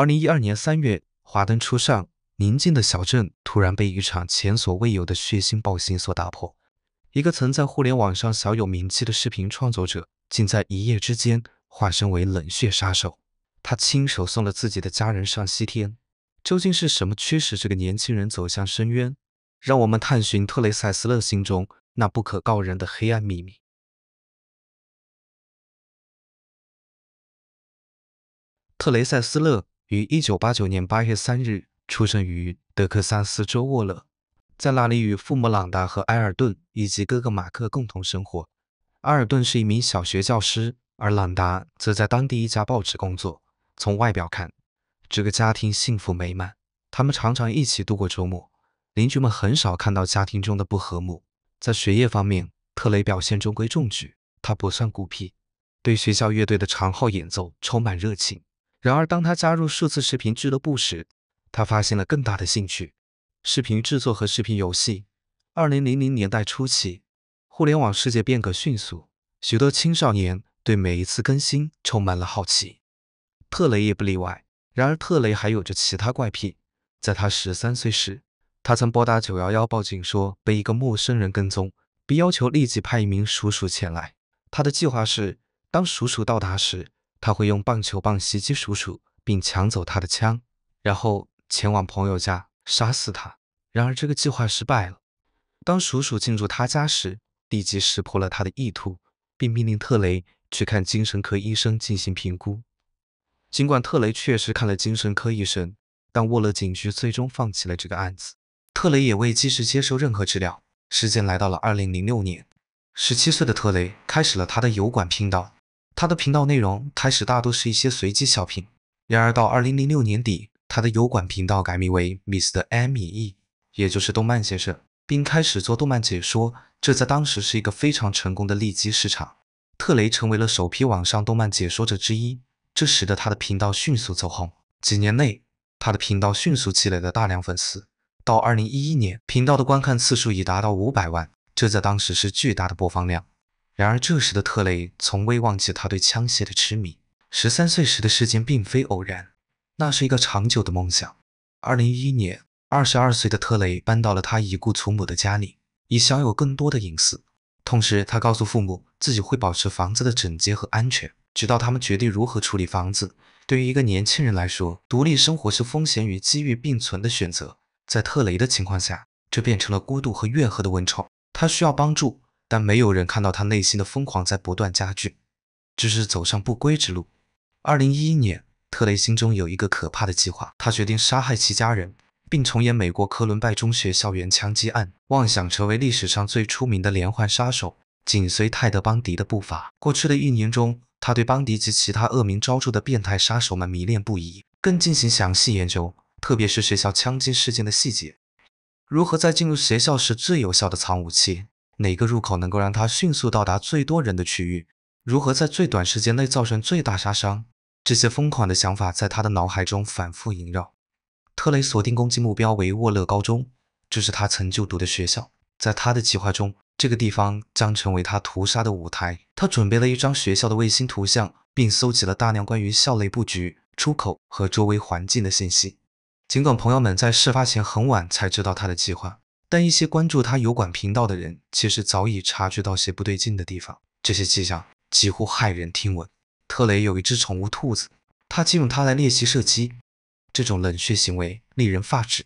二零一二年三月，华灯初上，宁静的小镇突然被一场前所未有的血腥暴行所打破。一个曾在互联网上小有名气的视频创作者，竟在一夜之间化身为冷血杀手。他亲手送了自己的家人上西天，究竟是什么驱使这个年轻人走向深渊？让我们探寻特雷塞斯勒心中那不可告人的黑暗秘密。特雷塞斯勒。于一九八九年八月三日出生于德克萨斯州沃勒，在那里与父母朗达和埃尔顿以及哥哥马克共同生活。埃尔顿是一名小学教师，而朗达则在当地一家报纸工作。从外表看，这个家庭幸福美满，他们常常一起度过周末。邻居们很少看到家庭中的不和睦。在学业方面，特雷表现中规中矩，他不算孤僻，对学校乐队的长号演奏充满热情。然而，当他加入数字视频俱乐部时，他发现了更大的兴趣：视频制作和视频游戏。二零零零年代初期，互联网世界变革迅速，许多青少年对每一次更新充满了好奇。特雷也不例外。然而，特雷还有着其他怪癖。在他十三岁时，他曾拨打九幺幺报警，说被一个陌生人跟踪，并要求立即派一名叔叔前来。他的计划是，当叔叔到达时。他会用棒球棒袭击鼠鼠，并抢走他的枪，然后前往朋友家杀死他。然而这个计划失败了。当鼠鼠进入他家时，立即识破了他的意图，并命令特雷去看精神科医生进行评估。尽管特雷确实看了精神科医生，但沃勒警局最终放弃了这个案子。特雷也未及时接受任何治疗。时间来到了二零零六年，十七岁的特雷开始了他的油管频道。他的频道内容开始大多是一些随机小品，然而到二零零六年底，他的油管频道改名为 Mr. a m y m e 也就是动漫先生，并开始做动漫解说，这在当时是一个非常成功的利基市场。特雷成为了首批网上动漫解说者之一，这使得他的频道迅速走红。几年内，他的频道迅速积累了大量粉丝，到二零一一年，频道的观看次数已达到五百万，这在当时是巨大的播放量。然而，这时的特雷从未忘记他对枪械的痴迷。十三岁时的事件并非偶然，那是一个长久的梦想。二零一一年，二十二岁的特雷搬到了他已故祖母的家里，以享有更多的隐私。同时，他告诉父母，自己会保持房子的整洁和安全，直到他们决定如何处理房子。对于一个年轻人来说，独立生活是风险与机遇并存的选择。在特雷的情况下，这变成了孤独和怨恨的温床。他需要帮助。但没有人看到他内心的疯狂在不断加剧，只是走上不归之路。二零一一年，特雷心中有一个可怕的计划，他决定杀害其家人，并重演美国科伦拜中学校园枪击案，妄想成为历史上最出名的连环杀手，紧随泰德·邦迪的步伐。过去的一年中，他对邦迪及其他恶名昭著的变态杀手们迷恋不已，更进行详细研究，特别是学校枪击事件的细节，如何在进入学校时最有效的藏武器。哪个入口能够让他迅速到达最多人的区域？如何在最短时间内造成最大杀伤？这些疯狂的想法在他的脑海中反复萦绕。特雷锁定攻击目标为沃勒高中，这是他曾就读的学校。在他的计划中，这个地方将成为他屠杀的舞台。他准备了一张学校的卫星图像，并搜集了大量关于校内布局、出口和周围环境的信息。尽管朋友们在事发前很晚才知道他的计划。但一些关注他油管频道的人，其实早已察觉到些不对劲的地方，这些迹象几乎骇人听闻。特雷有一只宠物兔子，他借用它来练习射击，这种冷血行为令人发指。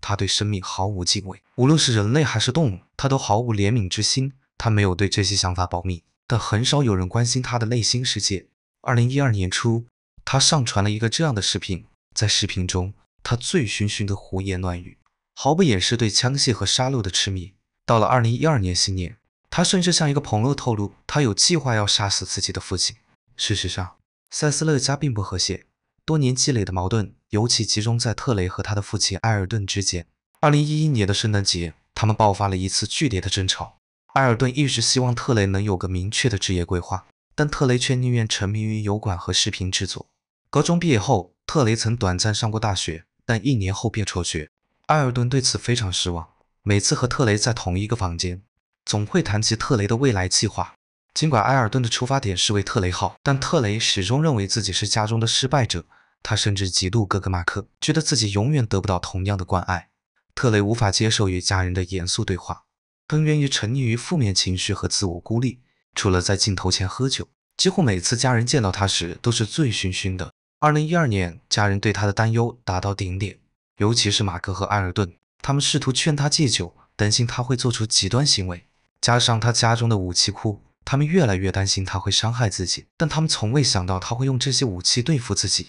他对生命毫无敬畏，无论是人类还是动物，他都毫无怜悯之心。他没有对这些想法保密，但很少有人关心他的内心世界。二零一二年初，他上传了一个这样的视频，在视频中，他醉醺醺的胡言乱语。毫不掩饰对枪械和杀戮的痴迷。到了二零一二年新年，他甚至向一个朋友透露，他有计划要杀死自己的父亲。事实上，塞斯勒家并不和谐，多年积累的矛盾尤其集中在特雷和他的父亲埃尔顿之间。二零一一年的圣诞节，他们爆发了一次剧烈的争吵。埃尔顿一直希望特雷能有个明确的职业规划，但特雷却宁愿沉迷于油管和视频制作。高中毕业后，特雷曾短暂上过大学，但一年后便辍学。艾尔顿对此非常失望。每次和特雷在同一个房间，总会谈起特雷的未来计划。尽管艾尔顿的出发点是为特雷好，但特雷始终认为自己是家中的失败者。他甚至嫉妒哥哥马克，觉得自己永远得不到同样的关爱。特雷无法接受与家人的严肃对话，更愿意沉溺于负面情绪和自我孤立。除了在镜头前喝酒，几乎每次家人见到他时都是醉醺醺的。二零一二年，家人对他的担忧达到顶点。尤其是马克和埃尔顿，他们试图劝他戒酒，担心他会做出极端行为。加上他家中的武器库，他们越来越担心他会伤害自己。但他们从未想到他会用这些武器对付自己。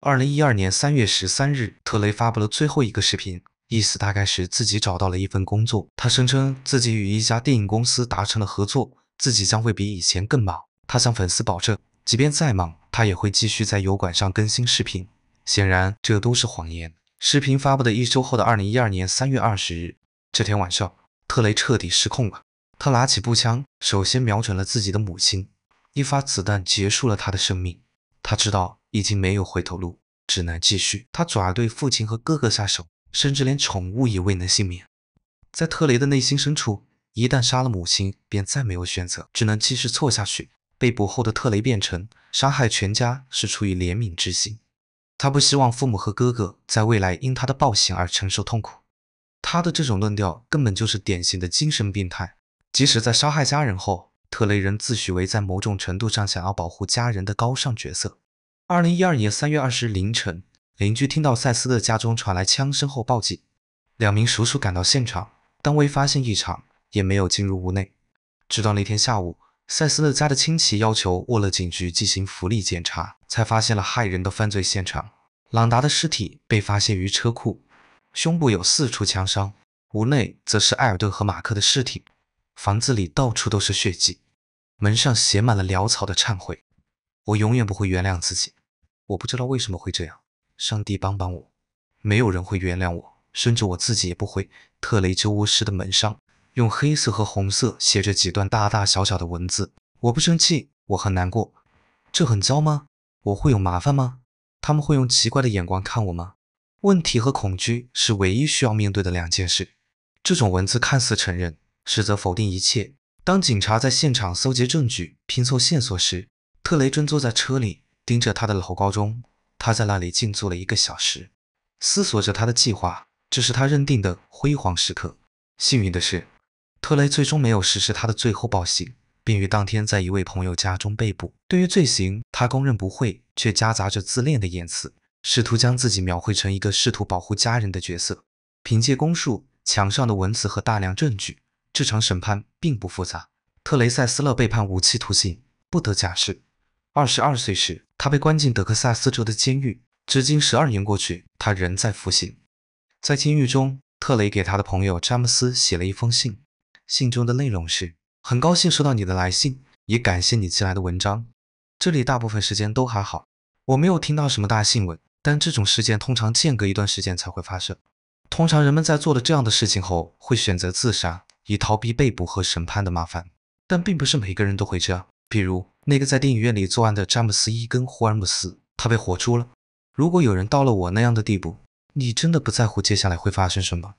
二零一二年三月十三日，特雷发布了最后一个视频，意思大概是自己找到了一份工作。他声称自己与一家电影公司达成了合作，自己将会比以前更忙。他向粉丝保证，即便再忙，他也会继续在油管上更新视频。显然，这都是谎言。视频发布的一周后的二零一二年三月二十日，这天晚上，特雷彻底失控了。他拿起步枪，首先瞄准了自己的母亲，一发子弹结束了他的生命。他知道已经没有回头路，只能继续。他转而对父亲和哥哥下手，甚至连宠物也未能幸免。在特雷的内心深处，一旦杀了母亲，便再没有选择，只能继续错下去。被捕后的特雷辩称，杀害全家是出于怜悯之心。他不希望父母和哥哥在未来因他的暴行而承受痛苦，他的这种论调根本就是典型的精神病态。即使在杀害家人后，特雷人自诩为在某种程度上想要保护家人的高尚角色。二零一二年三月二十凌晨，邻居听到塞斯勒家中传来枪声后报警，两名叔叔赶到现场，但未发现异常，也没有进入屋内。直到那天下午，塞斯勒家的亲戚要求沃勒警局进行福利检查。才发现了害人的犯罪现场，朗达的尸体被发现于车库，胸部有四处枪伤。屋内则是艾尔顿和马克的尸体，房子里到处都是血迹，门上写满了潦草的忏悔。我永远不会原谅自己，我不知道为什么会这样，上帝帮帮我，没有人会原谅我，甚至我自己也不会。特雷之巫师的门上，用黑色和红色写着几段大大小小的文字。我不生气，我很难过，这很糟吗？我会有麻烦吗？他们会用奇怪的眼光看我吗？问题和恐惧是唯一需要面对的两件事。这种文字看似承认，实则否定一切。当警察在现场搜集证据、拼凑线索时，特雷正坐在车里，盯着他的老高中。他在那里静坐了一个小时，思索着他的计划。这是他认定的辉煌时刻。幸运的是，特雷最终没有实施他的最后暴行。并于当天在一位朋友家中被捕。对于罪行，他供认不讳，却夹杂着自恋的言辞，试图将自己描绘成一个试图保护家人的角色。凭借供述、墙上的文字和大量证据，这场审判并不复杂。特雷·塞斯勒被判无期徒刑，不得假释。二十二岁时，他被关进德克萨斯州的监狱，至今十二年过去，他仍在服刑。在监狱中，特雷给他的朋友詹姆斯写了一封信，信中的内容是。很高兴收到你的来信，也感谢你寄来的文章。这里大部分时间都还好，我没有听到什么大新闻。但这种事件通常间隔一段时间才会发生。通常人们在做了这样的事情后，会选择自杀，以逃避被捕和审判的麻烦。但并不是每个人都会这样。比如那个在电影院里作案的詹姆斯·伊根·霍尔姆斯，他被活捉了。如果有人到了我那样的地步，你真的不在乎接下来会发生什么？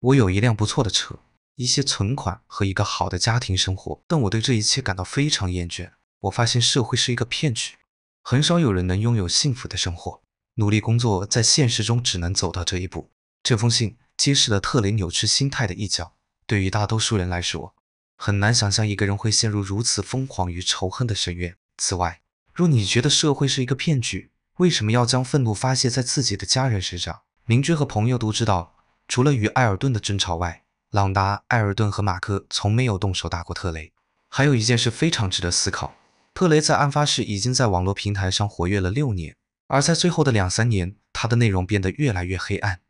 我有一辆不错的车。一些存款和一个好的家庭生活，但我对这一切感到非常厌倦。我发现社会是一个骗局，很少有人能拥有幸福的生活。努力工作在现实中只能走到这一步。这封信揭示了特雷扭曲心态的一角。对于大多数人来说，很难想象一个人会陷入如此疯狂与仇恨的深渊。此外，若你觉得社会是一个骗局，为什么要将愤怒发泄在自己的家人身上？邻居和朋友都知道，除了与艾尔顿的争吵外，朗达、艾尔顿和马克从没有动手打过特雷。还有一件事非常值得思考：特雷在案发时已经在网络平台上活跃了六年，而在最后的两三年，他的内容变得越来越黑暗。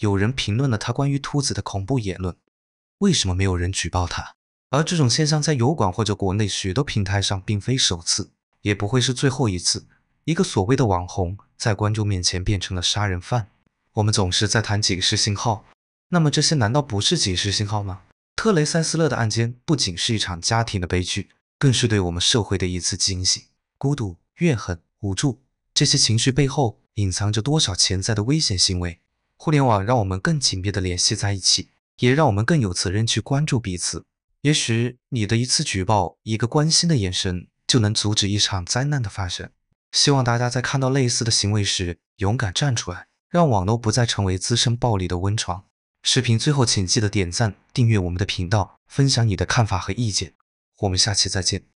有人评论了他关于秃子的恐怖言论，为什么没有人举报他？而这种现象在油管或者国内许多平台上并非首次，也不会是最后一次。一个所谓的网红在观众面前变成了杀人犯，我们总是在谈警示信号。那么这些难道不是警示信号吗？特雷塞斯勒的案件不仅是一场家庭的悲剧，更是对我们社会的一次警醒。孤独、怨恨、无助，这些情绪背后隐藏着多少潜在的危险行为？互联网让我们更紧密的联系在一起，也让我们更有责任去关注彼此。也许你的一次举报，一个关心的眼神，就能阻止一场灾难的发生。希望大家在看到类似的行为时，勇敢站出来，让网络不再成为滋生暴力的温床。视频最后，请记得点赞、订阅我们的频道，分享你的看法和意见。我们下期再见。